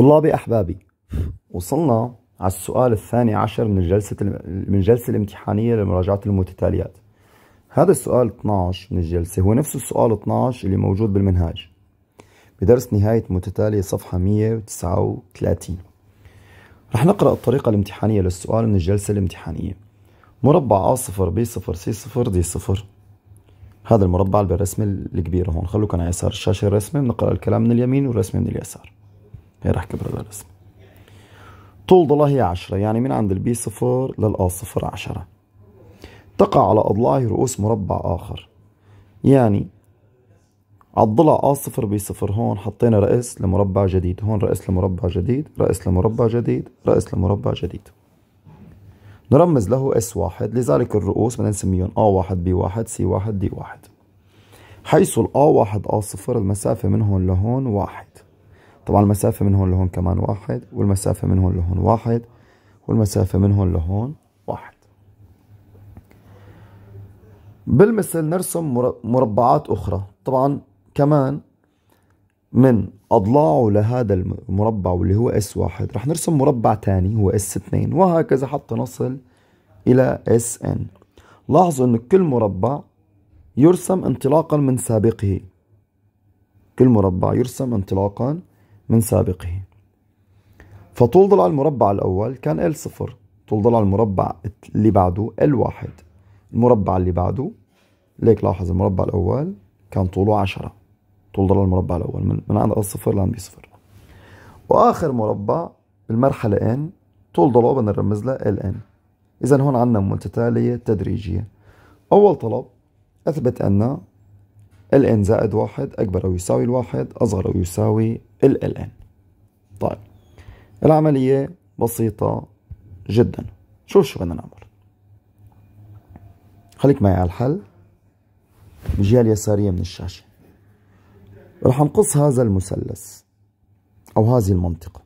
طلابي أحبابي وصلنا على السؤال الثاني عشر من الجلسة من الجلسة الامتحانية لمراجعة المتتاليات هذا السؤال 12 من الجلسة هو نفس السؤال 12 اللي موجود بالمنهاج بدرس نهاية متتالية صفحة 139 رح نقرأ الطريقة الامتحانية للسؤال من الجلسة الامتحانية مربع A0 B0 C0 D0 هذا المربع بالرسمة الكبيرة هون خلوكم على يسار الشاشة الرسمة بنقرأ الكلام من اليمين والرسمة من اليسار هي راح كبر هذا الاسم طول هي عشرة يعني من عند البي صفر للآ صفر عشرة تقع على أضلاعه رؤوس مربع آخر يعني الضلع آ صفر بي صفر هون حطينا رأس لمربع جديد هون رأس لمربع جديد رأس لمربع جديد رأس لمربع جديد نرمز له اس واحد لذلك الرؤوس بدنا نسميهم آ واحد بي واحد سي واحد دي واحد حيث الآ واحد آ صفر المسافة من هون لهون واحد طبعا المسافة من هون لهون كمان واحد والمسافة من هون لهون واحد والمسافة من هون لهون واحد بالمثل نرسم مربعات أخرى طبعا كمان من أضلاعه لهذا المربع واللي هو S1 رح نرسم مربع تاني هو S2 وهكذا حتى نصل إلى Sn لاحظوا أن كل مربع يرسم انطلاقا من سابقه كل مربع يرسم انطلاقا من سابقه فطول ضلع المربع الأول كان L صفر طول ضلع المربع اللي بعده L واحد المربع اللي بعده ليك لاحظ المربع الأول كان طوله 10 طول ضلع المربع الأول من, من عند L صفر لعند B صفر وآخر مربع بالمرحلة N طول ضلعه بدنا نرمز له LN إذا هون عندنا متتالية تدريجية أول طلب أثبت أن ال ان زائد واحد أكبر أو يساوي الواحد أصغر أو يساوي ال ال ان طيب العملية بسيطة جدا شوف شو بدنا نعمل خليك معي على الحل الجهة اليسارية من الشاشة رح نقص هذا المثلث أو هذه المنطقة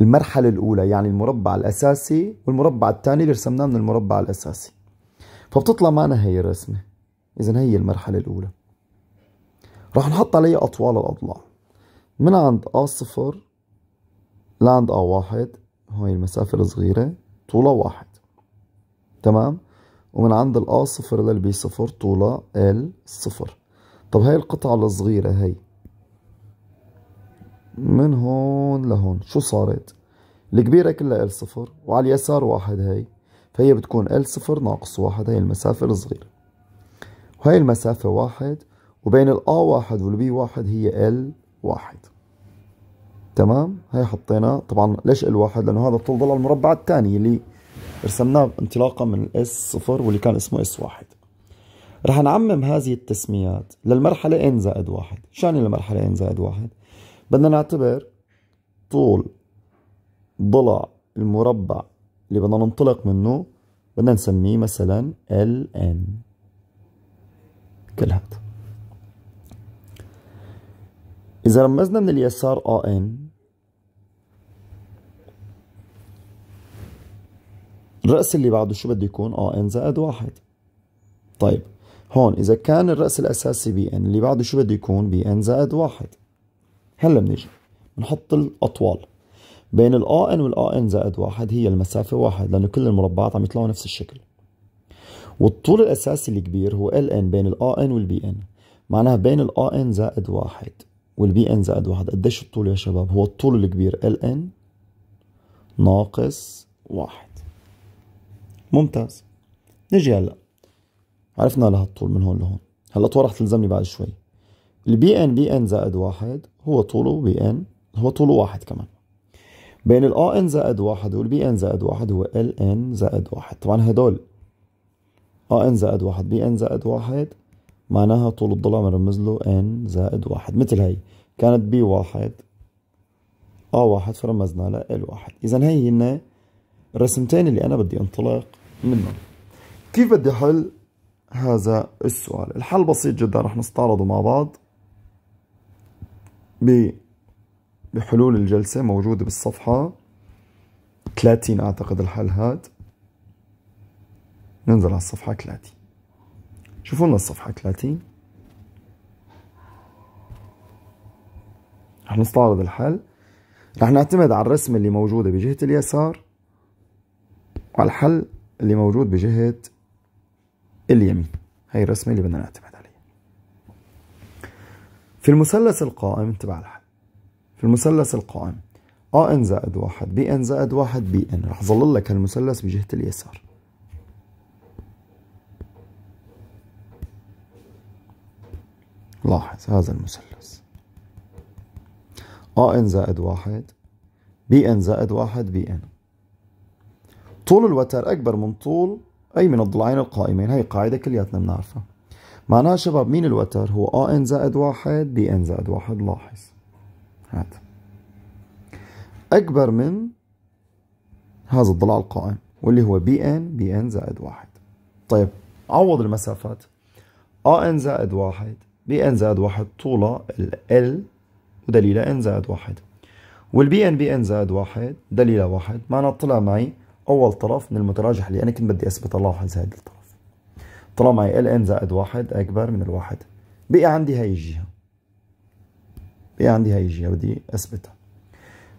المرحلة الأولى يعني المربع الأساسي والمربع الثاني اللي رسمناه من المربع الأساسي فبتطلع معنا هي الرسمة إذا هي المرحلة الأولى رح نحط عليها أطوال الأضلاع من عند أ صفر لعند أ واحد هاي المسافة الصغيرة طولها واحد تمام ومن عند ال ا صفر بي صفر طولها ال صفر طب هاي القطعة الصغيرة هاي من هون لهون شو صارت الكبيرة كلها ال صفر وعلى اليسار واحد هاي فهي بتكون ال صفر ناقص واحد هاي المسافة الصغيرة هاي المسافة واحد وبين الآ واحد والبي واحد هي ال واحد تمام هاي حطينا طبعا ليش ال واحد لأنه هذا الطول ضل المربع الثاني اللي رسمناه انطلاقا من الاس صفر واللي كان اسمه اس واحد رح نعمم هذه التسميات للمرحلة n زائد واحد شان المرحلة n زائد واحد بدنا نعتبر طول ضلع المربع اللي بدنا ننطلق منه بدنا نسميه مثلا LN هذا إذا رمزنا من اليسار AN الرأس اللي بعده شو بده يكون؟ AN زائد واحد طيب هون إذا كان الرأس الأساسي بي إن اللي بعده شو بده يكون؟ بي إن زائد واحد هلا بنيجي بنحط الأطوال بين ال AN وال AN زائد واحد هي المسافة واحد لأنه كل المربعات عم يطلعوا نفس الشكل والطول الأساسي الكبير هو ال ان بين الا ان والبي ان معناها بين الا ان زائد واحد والبي ان زائد واحد قديش الطول يا شباب هو الطول الكبير ال ان ناقص واحد ممتاز نجي هلا عرفنا لها الطول من هون لهون هلا طول رح تلزمني بعد شوي البي ان بي ان زائد واحد هو طوله بي ان هو طوله واحد كمان بين الا ان زائد واحد والبي ان زائد واحد هو ال ان زائد واحد طبعا هدول ا ان زائد واحد بي ان زائد واحد معناها طول الضلع بنرمز له ان زائد واحد مثل هي كانت بي واحد ا واحد فرمزنا لها ال واحد اذا هي هن الرسمتين اللي انا بدي انطلق منهم كيف بدي احل هذا السؤال الحل بسيط جدا رح نستعرضه مع بعض بحلول الجلسة موجودة بالصفحة 30 أعتقد الحل هاد ننزل على الصفحة 30 شوفوا لنا الصفحة 30 رح نستعرض الحل رح نعتمد على الرسمة اللي موجودة بجهة اليسار وعلى الحل اللي موجود بجهة اليمين هي الرسمة اللي بدنا نعتمد عليها في المثلث القائم تبع الحل في المثلث القائم ان زائد واحد B زائد واحد B رح ظل لك هالمثلث بجهة اليسار لاحظ هذا المثلث ا ان زائد واحد بي ان زائد واحد بي ان طول الوتر أكبر من طول أي من الضلعين القائمين هي قاعدة كلياتنا بنعرفها معناها شباب مين الوتر هو ا ان زائد واحد بي ان زائد واحد لاحظ هذا أكبر من هذا الضلع القائم واللي هو بي ان بي ان زائد واحد طيب عوض المسافات ا ان زائد واحد ان زائد واحد طوله ال ودليله ان زائد واحد والبي ان بي ان زائد واحد دليله واحد معناها طلع معي اول طرف من المتراجح اللي انا كنت بدي اثبته لاحظ هذا الطرف طلع معي ال ان زائد واحد اكبر من الواحد بقي عندي هاي الجهه بقي عندي هاي الجهه بدي اثبتها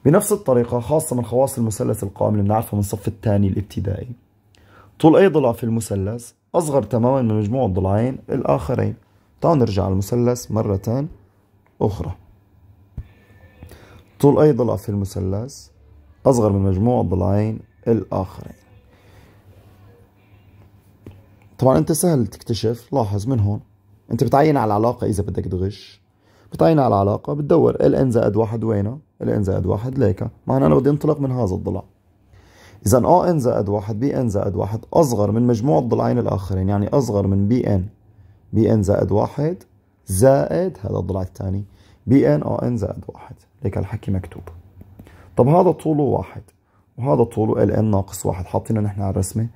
بنفس الطريقة خاصة من خواص المثلث القائم اللي بنعرفها من الصف الثاني الابتدائي طول أي ضلع في المثلث أصغر تماما من مجموع الضلعين الآخرين تعالوا نرجع على المثلث مرة أخرى طول أي ضلع في المثلث أصغر من مجموع الضلعين الآخرين طبعا أنت سهل تكتشف لاحظ من هون أنت بتعين على العلاقة إذا بدك تغش بتعين على العلاقة بتدور ال ان زائد واحد وينه؟ ال ان زائد واحد ليكا معنى أنا بدي أنطلق من هذا الضلع إذا أ ان زائد واحد بي ان زائد واحد أصغر من مجموع الضلعين الآخرين يعني أصغر من بي ان بي ان زائد واحد زائد هذا الضلع الثاني بي ان او ان زائد واحد ليك الحكي مكتوب طب هذا طوله واحد وهذا طوله ال ان ناقص واحد حاطينه نحن على الرسمه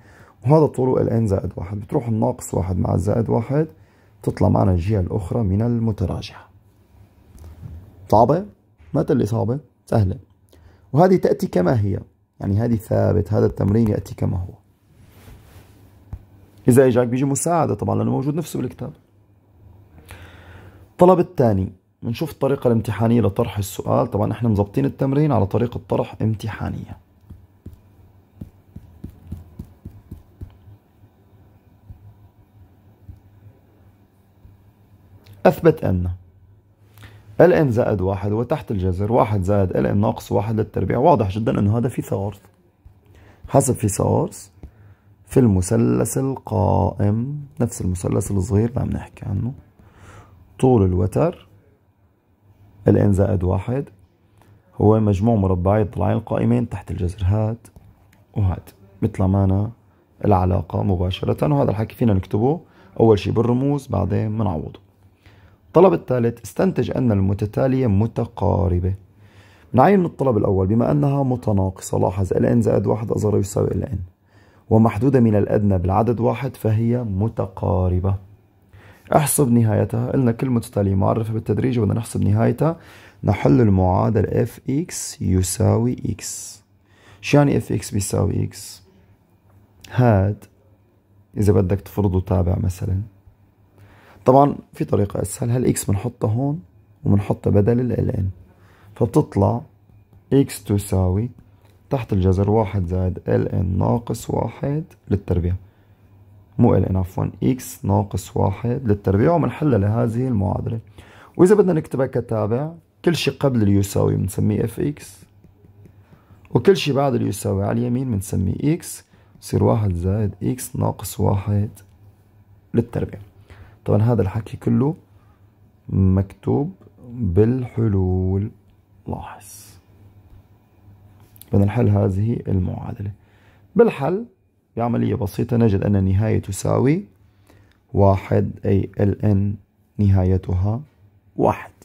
وهذا طوله ال ان زائد واحد بتروح الناقص واحد مع الزائد واحد تطلع معنا الجهه الاخرى من المتراجعه صعبه ما تلي صعبه سهله وهذه تاتي كما هي يعني هذه ثابت هذا التمرين ياتي كما هو إذا إجاك بيجي مساعدة طبعا لأنه موجود نفسه بالكتاب الطلب الثاني بنشوف الطريقة الامتحانية لطرح السؤال طبعا احنا مظبطين التمرين على طريقة طرح امتحانية أثبت أن ln زائد واحد وتحت الجذر واحد زائد ln ناقص واحد للتربيع واضح جدا أنه هذا في ثوارث حسب في ثوارث في المثلث القائم نفس المثلث الصغير اللي عم نحكي عنه طول الوتر الان زائد واحد هو مجموع مربعي الضلعين القائمين تحت الجذر هاد وهاد مثل ما أنا العلاقة مباشرة وهذا الحكي فينا نكتبه أول شيء بالرموز بعدين بنعوضه الطلب الثالث استنتج أن المتتالية متقاربة نعين من الطلب الأول بما أنها متناقصة لاحظ الان زائد واحد أصغر يساوي الان ومحدودة من الأدنى بالعدد واحد فهي متقاربة احسب نهايتها قلنا كلمة تالي معرفة بالتدريج وبدنا نحسب نهايتها نحل المعادلة اف اكس يساوي اكس شو يعني اف اكس بيساوي اكس هاد إذا بدك تفرضه تابع مثلا طبعا في طريقة أسهل هالإكس بنحطها هون وبنحطها بدل ال n فبتطلع x تساوي تحت الجذر واحد زائد ال ان ناقص واحد للتربيع مو ال ان عفوا اكس ناقص واحد للتربيع وبنحلها لهذه المعادلة وإذا بدنا نكتبها كتابع كل شيء قبل اليساوي بنسميه اف اكس وكل شيء بعد اليساوي على اليمين بنسميه اكس بصير واحد زائد اكس ناقص واحد للتربيع طبعا هذا الحكي كله مكتوب بالحلول لاحظ بنحل هذه المعادلة بالحل بعملية بسيطة نجد أن النهاية تساوي واحد أي ln نهايتها واحد